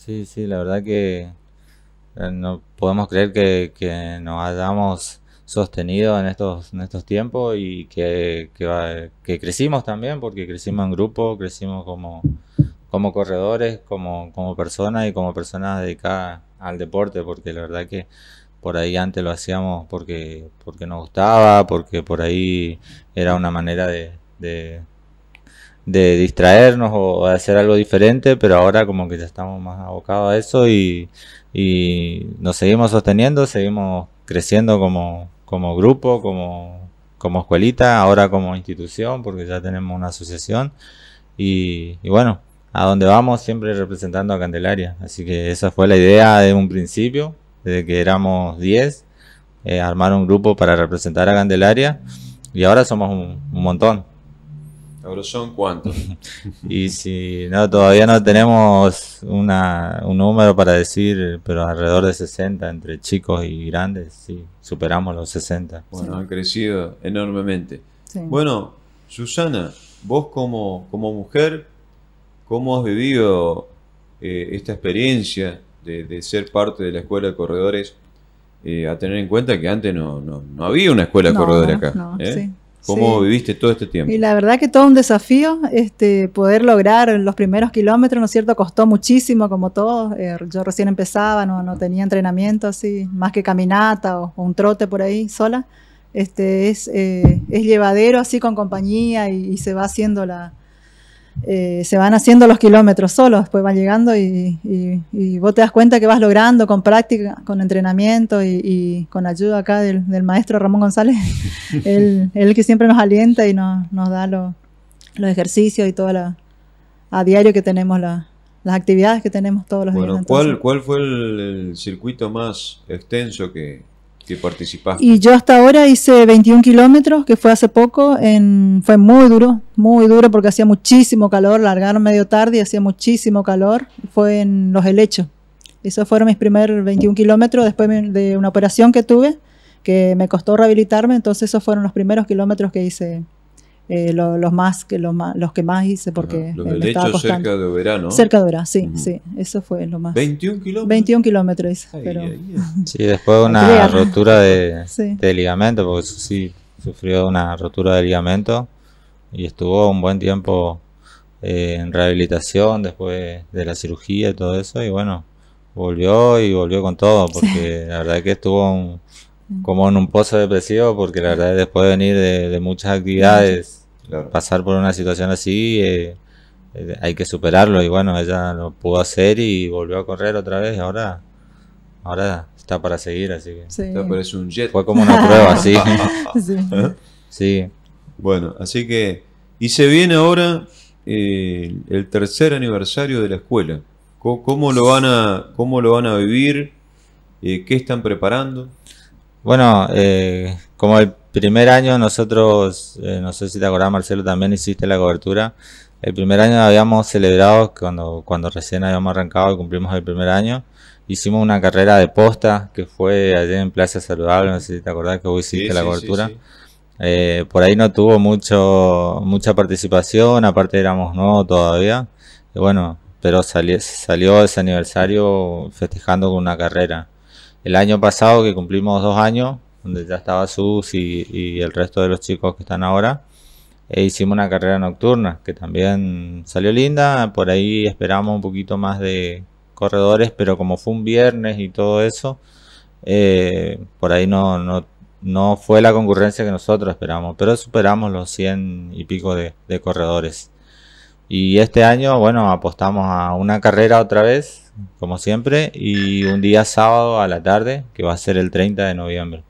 Sí, sí, la verdad que eh, no podemos creer que, nos hayamos sostenido en estos, en estos tiempos y que, que, crecimos también, porque crecimos en grupo, crecimos como, como corredores, como, como personas y como personas dedicadas al deporte, porque la verdad que por ahí antes lo hacíamos porque, porque nos gustaba, porque por ahí era una manera de, de distraernos o de hacer algo diferente, pero ahora como que ya estamos más abocados a eso y, y nos seguimos sosteniendo, seguimos creciendo como, como grupo, como, como escuelita, ahora como institución, porque ya tenemos una asociación y, bueno, a donde vamos siempre representando a Candelaria, así que esa fue la idea de un principio, desde que éramos 10, eh, armar un grupo para representar a Candelaria y ahora somos un montón. Ahora son cuántos. y si no, todavía no tenemos una, un número para decir, pero alrededor de 60 entre chicos y grandes, sí, superamos los 60. Bueno, han crecido enormemente. Bueno, Susana, vos como, como mujer, ¿cómo has vivido eh, esta experiencia de, ser parte de la escuela de corredores? Eh, a tener en cuenta que antes no, había una escuela de corredores acá. ¿eh? sí. ¿Cómo viviste todo este tiempo? Y la verdad que todo un desafío, este, poder lograr los primeros kilómetros, ¿no es cierto? Costó muchísimo, como todo. Eh, yo recién empezaba, no, no, tenía entrenamiento así, más que caminata o, un trote por ahí sola. Este, es, eh, es llevadero así con compañía y se va haciendo la, eh, se van haciendo los kilómetros solos, después van llegando y, vos te das cuenta que vas logrando con práctica, con entrenamiento y, con ayuda acá del, del, maestro Ramón González, él, él que siempre nos alienta y nos, nos da los ejercicios y todo la, a diario que tenemos las actividades que tenemos todos los días. Bueno, ¿cuál, ¿cuál fue el circuito más extenso que, que Y yo hasta ahora hice 21 kilómetros, que fue hace poco, en, fue muy duro, muy duro porque hacía muchísimo calor, largaron medio tarde y hacía muchísimo calor, fue en Los Helechos. Esos fueron mis primeros 21 kilómetros después de una operación que tuve, que me costó rehabilitarme, entonces esos fueron los primeros kilómetros que hice eh, los más que lo más, los que más hice porque estaba cerca de verano Cerca de sí, sí, eso fue lo más. 21 kilómetros. 21 kilómetros, pero Sí, después de una rotura de, ligamento, porque sí sufrió una rotura de ligamento y estuvo un buen tiempo eh, en rehabilitación después de la cirugía y todo eso y bueno, volvió y volvió con todo porque la verdad es que estuvo mm. como en un pozo depresivo porque la verdad después de venir de muchas actividades Pasar por una situación así eh, eh, hay que superarlo y bueno, ella lo pudo hacer y volvió a correr otra vez. Ahora, ahora está para seguir, así que. pero es un jet. Fue como una prueba, sí. sí. Bueno, así que. Y se viene ahora eh, el tercer aniversario de la escuela. ¿Cómo, lo, van a, cómo lo van a vivir? ¿Qué están preparando? Bueno, como el primer año nosotros, eh, no sé si te acordás Marcelo, también hiciste la cobertura. El primer año habíamos celebrado, cuando, cuando recién habíamos arrancado y cumplimos el primer año, hicimos una carrera de posta que fue allí en Plaza Saludable, no sé si te acordás que vos hiciste la cobertura. Eh, por ahí no tuvo mucho mucha participación, aparte éramos nuevos todavía. bueno, pero salió, salió ese aniversario festejando con una carrera. El año pasado que cumplimos dos años, donde ya estaba Sus y, el resto de los chicos que están ahora. E hicimos una carrera nocturna que también salió linda. Por ahí esperamos un poquito más de corredores, pero como fue un viernes y todo eso, eh, por ahí no, no, no, fue la concurrencia que nosotros esperamos, pero superamos los 100 y pico de, de corredores. Y este año, bueno, apostamos a una carrera otra vez, como siempre, y un día sábado a la tarde, que va a ser el 30 de noviembre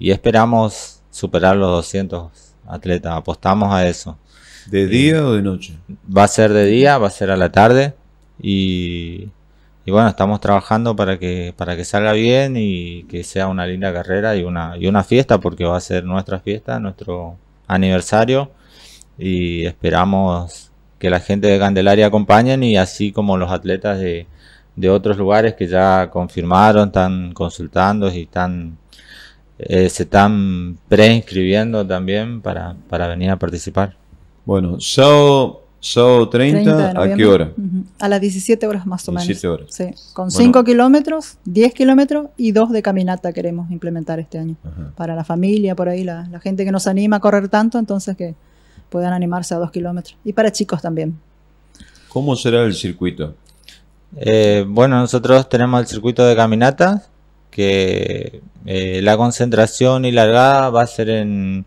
y esperamos superar los 200 atletas, apostamos a eso. ¿De eh, día o de noche? Va a ser de día, va a ser a la tarde y, bueno, estamos trabajando para que, para que salga bien y que sea una linda carrera y una, y una fiesta porque va a ser nuestra fiesta, nuestro aniversario y esperamos que la gente de Candelaria acompañen y así como los atletas de, de otros lugares que ya confirmaron, están consultando y están eh, se están preinscribiendo también para, venir a participar. Bueno, show show 30, ¿a qué hora? A las 17 horas más o menos. Sí. Con 5 kilómetros, 10 kilómetros y 2 de caminata queremos implementar este año. Para la familia, por ahí, la, gente que nos anima a correr tanto, entonces que puedan animarse a 2 kilómetros. Y para chicos también. ¿Cómo será el circuito? Eh, bueno, nosotros tenemos el circuito de caminata? que eh, la concentración y largada va a ser en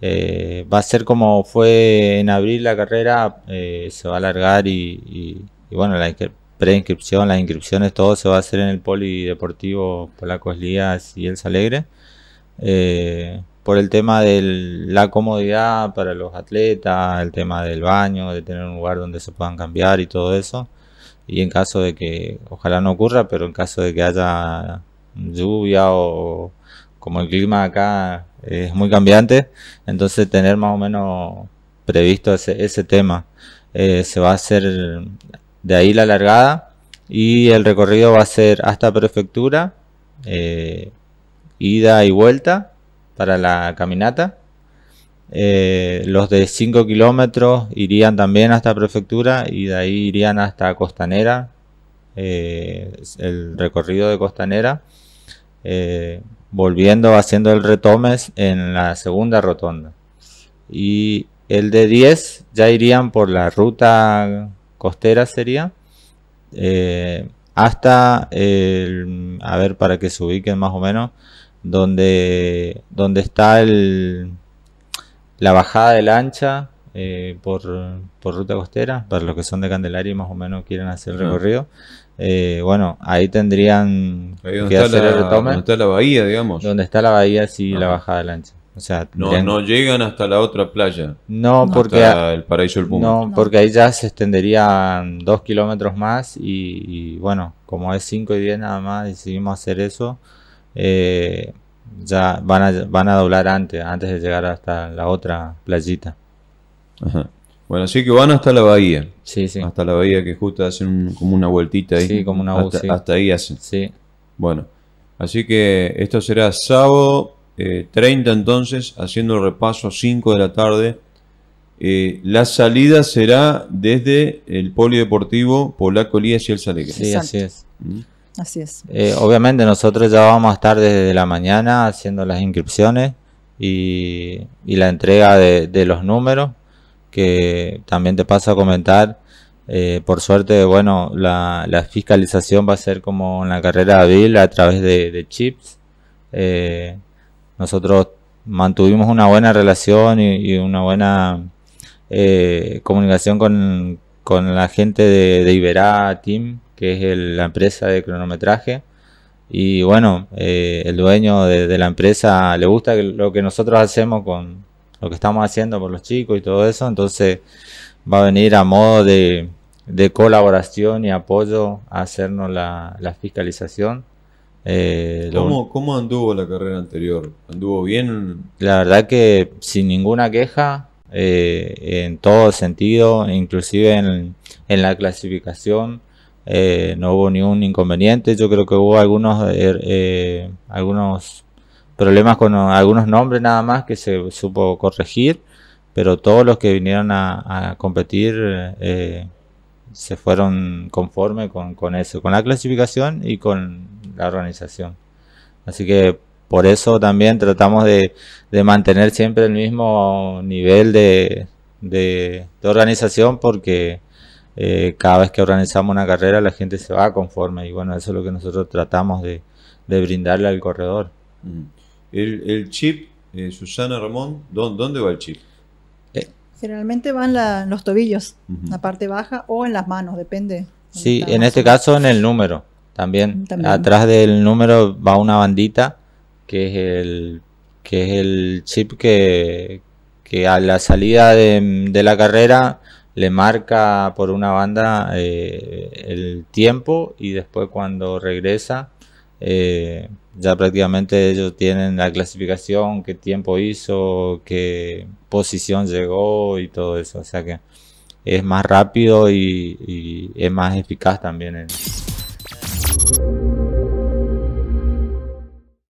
eh, va a ser como fue en abril la carrera eh, se va a alargar y, bueno la preinscripción las inscripciones todo se va a hacer en el polideportivo Polacos Lías y El Salegre por el tema de la comodidad para los atletas el tema del baño de tener un lugar donde se puedan cambiar y todo eso y en caso de que ojalá no ocurra pero en caso de que haya lluvia o como el clima acá es muy cambiante, entonces tener más o menos previsto ese, tema. Eh, se va a hacer de ahí la largada y el recorrido va a ser hasta prefectura, eh, ida y vuelta para la caminata. Eh, los de 5 kilómetros irían también hasta prefectura y de ahí irían hasta costanera, el recorrido de costanera. Eh, volviendo haciendo el retomes en la segunda rotonda. Y el de 10 ya irían por la ruta costera sería eh, hasta el, a ver para que se ubiquen más o menos donde donde está el, la bajada de lancha eh, por, por, ruta costera para los que son de Candelaria y más o menos quieren hacer el recorrido eh, bueno, ahí tendrían que hacer el está la bahía, digamos. Donde está la bahía, sí, la bajada de lancha. O sea, no, llegan hasta la otra playa. No, porque. el paraíso del No, porque ahí ya se extenderían dos kilómetros más. Y, bueno, como es 5 y 10 nada más, decidimos hacer eso. Eh, ya van a, doblar antes, antes de llegar hasta la otra playita. Ajá. Bueno, así que van hasta la bahía. Sí, sí. Hasta la bahía que justo hacen como una vueltita ahí. Sí, como una hasta, ahí hacen. Sí. Bueno, así que esto será sábado 30 eh, entonces, haciendo el repaso 5 de la tarde. Eh, la salida será desde el polideportivo Polaco Elías y el Salegre. Sí, así es. Mm. Así es. Eh, obviamente nosotros ya vamos a estar desde la mañana haciendo las inscripciones y, la entrega de los números que también te paso a comentar. Eh, por suerte, bueno, la, fiscalización va a ser como en la carrera de Bill a través de, chips. Eh, nosotros mantuvimos una buena relación y, una buena eh, comunicación con, la gente de, Iberá Team, que es la empresa de cronometraje. Y bueno, el dueño de, la empresa le gusta lo que nosotros hacemos con, lo que estamos haciendo por los chicos y todo eso, entonces va a venir a modo de, colaboración y apoyo a hacernos la, fiscalización. Eh, ¿Cómo, anduvo la carrera anterior? ¿Anduvo bien? La verdad que sin ninguna queja, eh, en todo sentido, inclusive en, en la clasificación, eh, no hubo ningún inconveniente. Yo creo que hubo algunos, algunos problemas con algunos nombres nada más que se supo corregir, pero todos los que vinieron a, competir eh, se fueron conforme con, eso, con la clasificación y con la organización. Así que por eso también tratamos de, mantener siempre el mismo nivel de, organización porque eh, cada vez que organizamos una carrera la gente se va conforme y bueno, eso es lo que nosotros tratamos de, brindarle al corredor. Mm. El, chip, eh, Susana Ramón, ¿dónde, va el chip? Eh. Generalmente va en, los tobillos, en la parte baja o en las manos, depende. Sí, en este caso en el número también. Atrás del número va una bandita que es el, que es el chip que, a la salida de, la carrera le marca por una banda eh, el tiempo y después cuando regresa eh, ya prácticamente ellos tienen la clasificación, qué tiempo hizo, qué posición llegó y todo eso. O sea que es más rápido y, es más eficaz también.